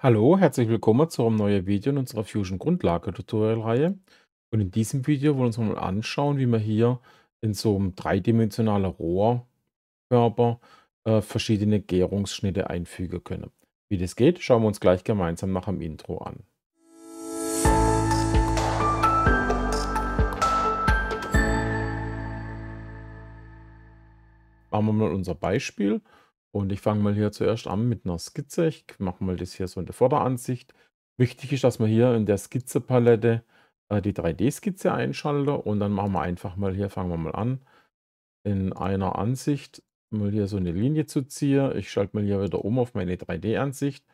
Hallo, herzlich willkommen zu einem neuen Video in unserer Fusion Grundlage Tutorial Reihe. Und in diesem Video wollen wir uns mal anschauen, wie man hier in so einem dreidimensionalen Rohrkörper äh, verschiedene Gärungsschnitte einfügen können. Wie das geht, schauen wir uns gleich gemeinsam nach dem Intro an. Machen wir mal unser Beispiel und ich fange mal hier zuerst an mit einer Skizze. Ich mache mal das hier so in der Vorderansicht. Wichtig ist, dass man hier in der Skizzepalette äh, die 3D-Skizze einschalte und dann machen wir einfach mal hier, fangen wir mal an, in einer Ansicht mal hier so eine Linie zu ziehen. Ich schalte mal hier wieder um auf meine 3D-Ansicht.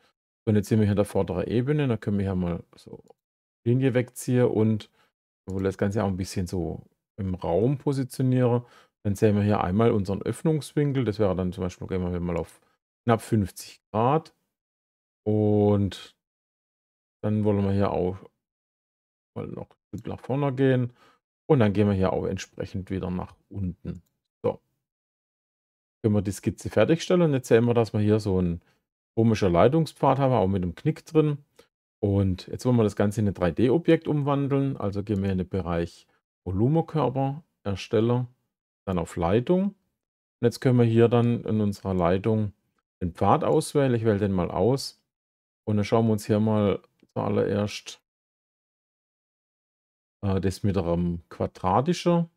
Und jetzt sind wir hier in der vorderen Ebene, da können wir hier mal so Linie wegziehen und das Ganze auch ein bisschen so im Raum positionieren. Dann sehen wir hier einmal unseren Öffnungswinkel. Das wäre dann zum Beispiel, gehen wir mal auf knapp 50 Grad. Und dann wollen wir hier auch mal noch ein Stück nach vorne gehen. Und dann gehen wir hier auch entsprechend wieder nach unten. So. Können wir die Skizze fertigstellen. Jetzt sehen wir, dass wir hier so einen komischen Leitungspfad haben, auch mit einem Knick drin. Und jetzt wollen wir das Ganze in ein 3D-Objekt umwandeln. Also gehen wir in den Bereich Volumenkörper, Ersteller dann auf Leitung. Und jetzt können wir hier dann in unserer Leitung den Pfad auswählen. Ich wähle den mal aus. Und dann schauen wir uns hier mal zuallererst äh, das mit einem quadratischen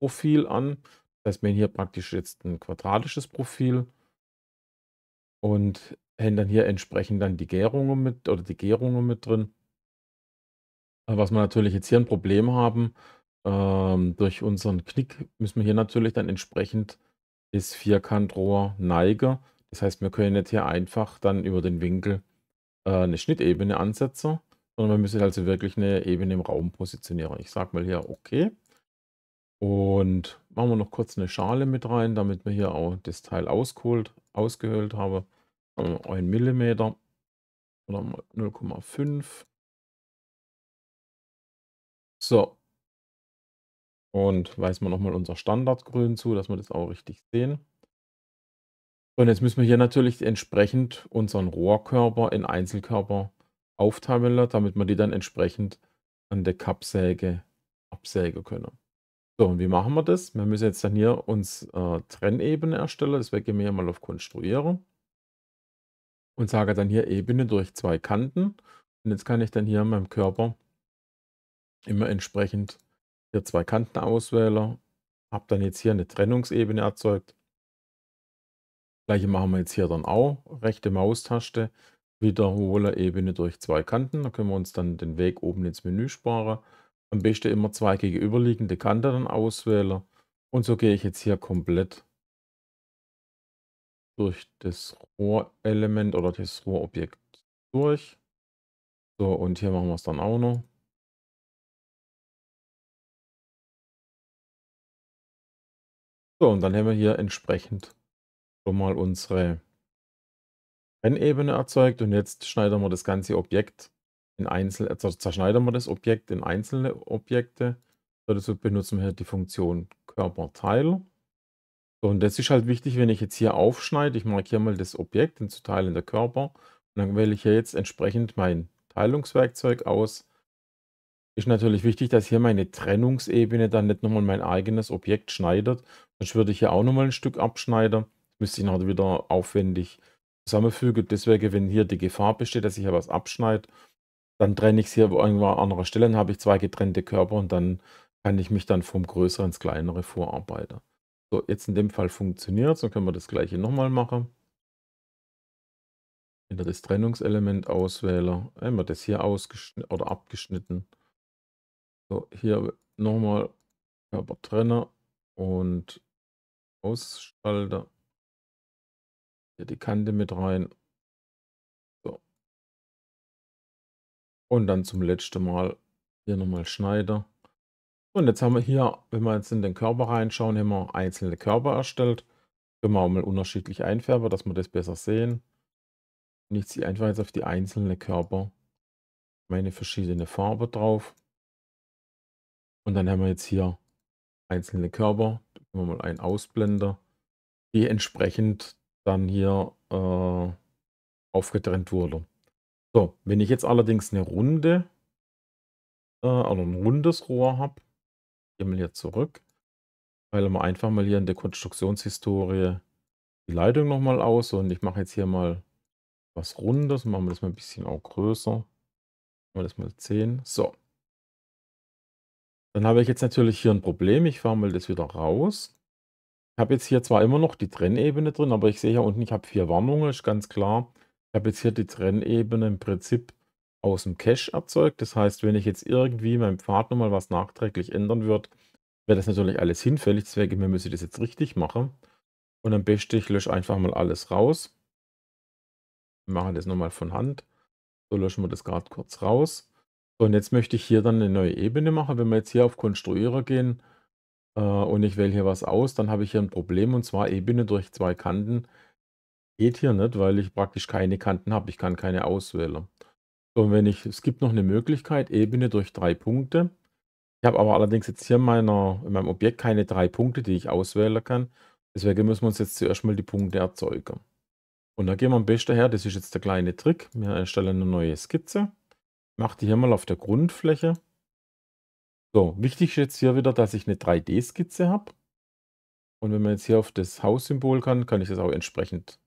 Profil an. Das heißt, wir haben hier praktisch jetzt ein quadratisches Profil und haben dann hier entsprechend dann die Gärungen mit oder die Gärungen mit drin. Äh, was wir natürlich jetzt hier ein Problem haben, ähm, durch unseren Knick müssen wir hier natürlich dann entsprechend das Vierkantrohr neigen. Das heißt, wir können nicht hier einfach dann über den Winkel äh, eine Schnittebene ansetzen, sondern wir müssen also wirklich eine Ebene im Raum positionieren. Ich sage mal hier okay. Und machen wir noch kurz eine Schale mit rein, damit wir hier auch das Teil ausgeholt, ausgehöhlt haben. haben 1 mm oder 0,5. So, und weisen wir nochmal unser Standardgrün zu, dass wir das auch richtig sehen. Und jetzt müssen wir hier natürlich entsprechend unseren Rohrkörper in Einzelkörper auftabillen, damit wir die dann entsprechend an der Kappsäge absägen können. So, und wie machen wir das? Wir müssen jetzt dann hier uns äh, Trennebene erstellen. Deswegen gehen wir hier mal auf Konstruieren und sage dann hier Ebene durch zwei Kanten. Und jetzt kann ich dann hier an meinem Körper immer entsprechend hier zwei Kanten Kantenauswähler, habe dann jetzt hier eine Trennungsebene erzeugt. Gleiche machen wir jetzt hier dann auch. Rechte Maustaste, wiederhole Ebene durch zwei Kanten. Da können wir uns dann den Weg oben ins Menü sparen. Am besten immer zwei gegenüberliegende Kanten dann auswählen. Und so gehe ich jetzt hier komplett durch das Rohrelement oder das Rohrobjekt durch. So, und hier machen wir es dann auch noch. So, und dann haben wir hier entsprechend schon mal unsere Rennebene erzeugt und jetzt schneiden wir das ganze Objekt in einzelne, äh, zerschneidern wir das Objekt in einzelne Objekte. Dazu benutzen wir hier die Funktion Körperteil. So, und das ist halt wichtig, wenn ich jetzt hier aufschneide, ich markiere mal das Objekt, den zu teilen der Körper, und dann wähle ich hier jetzt entsprechend mein Teilungswerkzeug aus, ist natürlich wichtig, dass hier meine Trennungsebene dann nicht nochmal mein eigenes Objekt schneidet. Sonst würde ich hier auch nochmal ein Stück abschneiden. Das müsste ich nachher wieder aufwendig zusammenfügen. Deswegen, wenn hier die Gefahr besteht, dass ich hier was abschneide, dann trenne ich es hier irgendwo an anderer Stelle, dann habe ich zwei getrennte Körper und dann kann ich mich dann vom Größeren ins Kleinere vorarbeiten. So, jetzt in dem Fall funktioniert es, dann können wir das gleiche nochmal machen. Wieder das Trennungselement auswähle, einmal das hier ausgeschnitten oder abgeschnitten. So, hier nochmal Körpertrenner und Ausschalter. Hier die Kante mit rein. So. Und dann zum letzten Mal hier nochmal Schneider. Und jetzt haben wir hier, wenn wir jetzt in den Körper reinschauen, haben wir einzelne Körper erstellt. Können wir auch mal unterschiedlich einfärben, dass wir das besser sehen. Und ich ziehe einfach jetzt auf die einzelnen Körper meine verschiedene Farbe drauf. Und dann haben wir jetzt hier einzelne Körper. Da wir mal einen Ausblender, die entsprechend dann hier äh, aufgetrennt wurde. So, wenn ich jetzt allerdings eine runde äh, oder ein rundes Rohr habe, gehen wir hier zurück, weil wir einfach mal hier in der Konstruktionshistorie die Leitung nochmal aus und ich mache jetzt hier mal was Rundes, machen wir das mal ein bisschen auch größer. Machen wir das mal 10. So, dann habe ich jetzt natürlich hier ein Problem. Ich fahre mal das wieder raus. Ich habe jetzt hier zwar immer noch die Trennebene drin, aber ich sehe hier unten, ich habe vier Warnungen, ist ganz klar. Ich habe jetzt hier die Trennebene im Prinzip aus dem Cache erzeugt. Das heißt, wenn ich jetzt irgendwie meinem Pfad nochmal was nachträglich ändern würde, wäre das natürlich alles hinfällig. Deswegen müsste ich das jetzt richtig machen. Und am besten, ich lösche einfach mal alles raus. Wir machen das nochmal von Hand. So löschen wir das gerade kurz raus. Und jetzt möchte ich hier dann eine neue Ebene machen. Wenn wir jetzt hier auf Konstruierer gehen, äh, und ich wähle hier was aus, dann habe ich hier ein Problem, und zwar Ebene durch zwei Kanten geht hier nicht, weil ich praktisch keine Kanten habe. Ich kann keine auswählen. Und wenn ich es gibt noch eine Möglichkeit, Ebene durch drei Punkte. Ich habe aber allerdings jetzt hier in meiner in meinem Objekt keine drei Punkte, die ich auswählen kann. Deswegen müssen wir uns jetzt zuerst mal die Punkte erzeugen. Und da gehen wir am besten her das ist jetzt der kleine Trick. Wir erstellen eine neue Skizze mache die hier mal auf der Grundfläche. So, wichtig ist jetzt hier wieder, dass ich eine 3D-Skizze habe. Und wenn man jetzt hier auf das Haussymbol kann, kann ich das auch entsprechend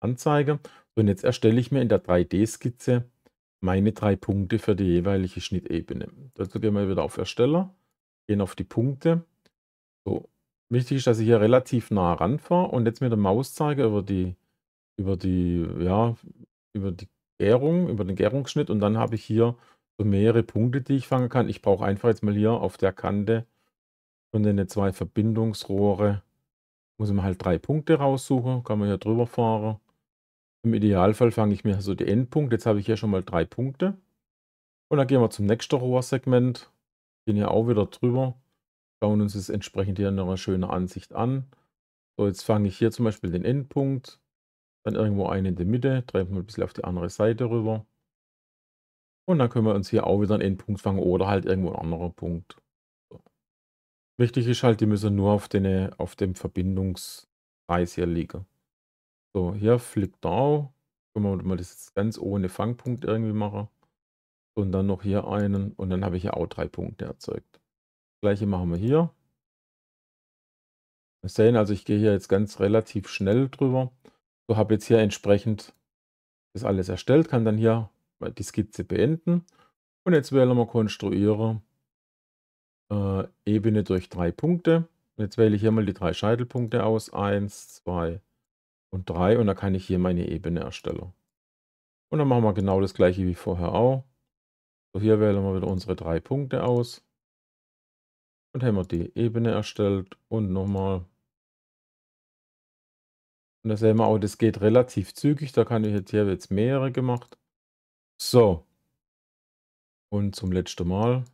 anzeigen. Und jetzt erstelle ich mir in der 3D-Skizze meine drei Punkte für die jeweilige Schnittebene. Dazu gehen wir wieder auf Ersteller, gehen auf die Punkte. So, wichtig ist, dass ich hier relativ nah ranfahre und jetzt mit der Mauszeige über die, über die, ja, über die Gärung, über den Gärungsschnitt und dann habe ich hier so mehrere Punkte, die ich fangen kann. Ich brauche einfach jetzt mal hier auf der Kante von den zwei Verbindungsrohre, muss ich mir halt drei Punkte raussuchen, kann man hier drüber fahren. Im Idealfall fange ich mir so die Endpunkte, jetzt habe ich hier schon mal drei Punkte. Und dann gehen wir zum nächsten Rohrsegment, gehen hier auch wieder drüber, schauen uns das entsprechend hier in einer schönen Ansicht an. So, jetzt fange ich hier zum Beispiel den Endpunkt, dann irgendwo eine in der Mitte, treiben wir ein bisschen auf die andere Seite rüber. Und dann können wir uns hier auch wieder einen Endpunkt fangen oder halt irgendwo einen anderen Punkt. So. Wichtig ist halt, die müssen nur auf, den, auf dem Verbindungskreis hier liegen. So, hier fliegt da. Können wir mal das jetzt ganz ohne Fangpunkt irgendwie machen. Und dann noch hier einen. Und dann habe ich hier auch drei Punkte erzeugt. Das gleiche machen wir hier. Wir sehen, also ich gehe hier jetzt ganz relativ schnell drüber. So habe jetzt hier entsprechend das alles erstellt, kann dann hier die Skizze beenden. Und jetzt wählen wir Konstruiere äh, Ebene durch drei Punkte. Und jetzt wähle ich hier mal die drei Scheitelpunkte aus. Eins, zwei und drei. Und dann kann ich hier meine Ebene erstellen. Und dann machen wir genau das gleiche wie vorher auch. So, hier wählen wir wieder unsere drei Punkte aus. Und haben wir die Ebene erstellt. Und nochmal und da sehen wir auch, das geht relativ zügig. Da kann ich jetzt hier jetzt mehrere gemacht. So. Und zum letzten Mal.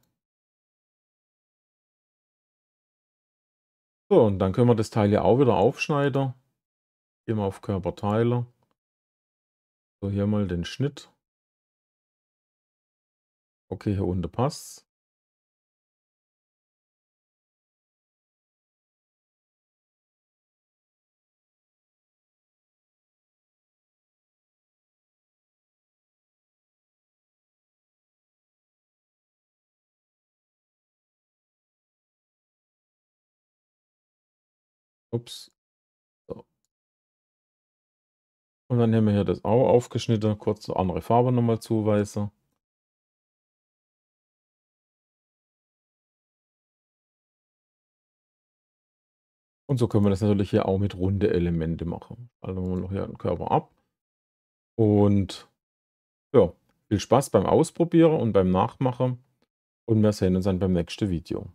So, und dann können wir das Teil hier auch wieder aufschneiden. Gehen wir auf Körperteile. So, hier mal den Schnitt. Okay, hier unten passt es. Ups. So. Und dann haben wir hier das auch aufgeschnitten, kurz zur andere Farbe nochmal zuweisen. Und so können wir das natürlich hier auch mit runde Elemente machen. Also noch hier den Körper ab. Und ja, viel Spaß beim Ausprobieren und beim Nachmachen. Und wir sehen uns dann beim nächsten Video.